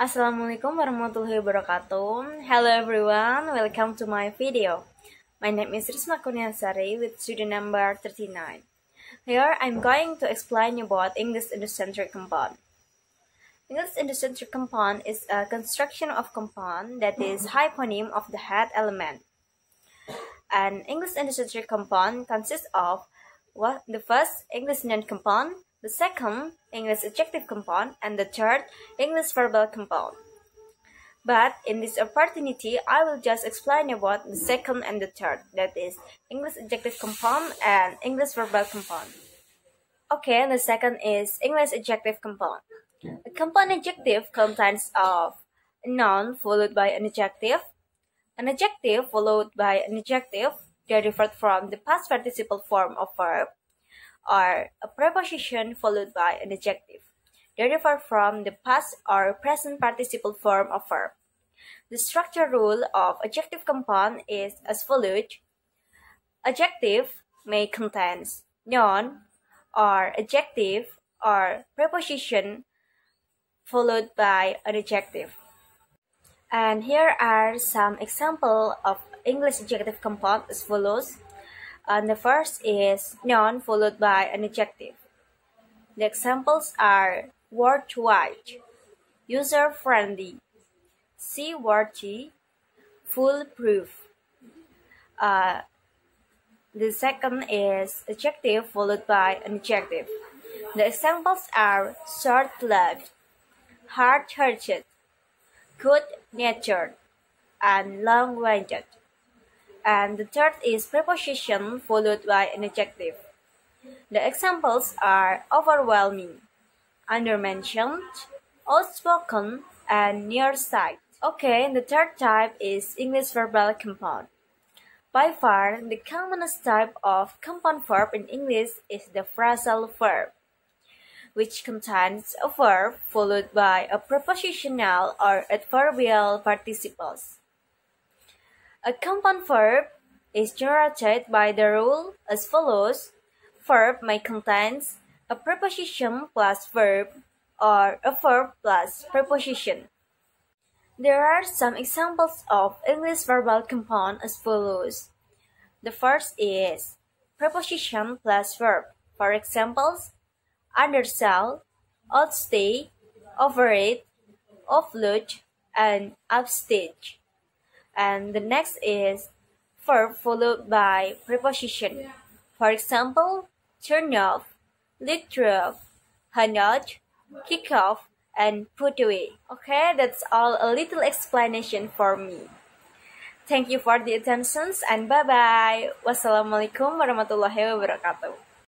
Assalamualaikum warahmatullahi wabarakatuh. Hello everyone, welcome to my video. My name is Risma Kurniasari with student number 39. Here I'm going to explain you about English Inducentric Compound. English Inducentric Compound is a construction of compound that is hyponym of the head element. An English Inducentric Compound consists of what the first English non compound, the second, English adjective compound, and the third, English verbal compound. But in this opportunity, I will just explain about the second and the third, that is, English adjective compound and English verbal compound. Okay, the second is English adjective compound. A compound adjective contains of a noun followed by an adjective, an adjective followed by an adjective derived from the past participle form of verb, are a preposition followed by an adjective. They differ from the past or present participle form of verb. The structure rule of adjective compound is as follows. Adjective may contain noun or adjective or preposition followed by an adjective. And here are some example of English adjective compound as follows. And the first is noun followed by an adjective. The examples are worldwide, user-friendly, seaworthy, foolproof. Uh, the second is adjective followed by an adjective. The examples are short-lived, hard-hearted, good-natured, and long-winded and the third is preposition followed by an adjective. The examples are overwhelming, undermentioned, outspoken, and near sight. Okay, the third type is English verbal compound. By far, the commonest type of compound verb in English is the phrasal verb, which contains a verb followed by a prepositional or adverbial participles. A compound verb is generated by the rule as follows. Verb may contain a preposition plus verb or a verb plus preposition. There are some examples of English verbal compound as follows. The first is preposition plus verb. For examples, undersell, outstay, overeat, offload, and upstage. And the next is verb followed by preposition. For example, turn off, lift off, hang out, kick off, and put away. Okay, that's all a little explanation for me. Thank you for the attentions and bye-bye. Wassalamualaikum warahmatullahi wabarakatuh.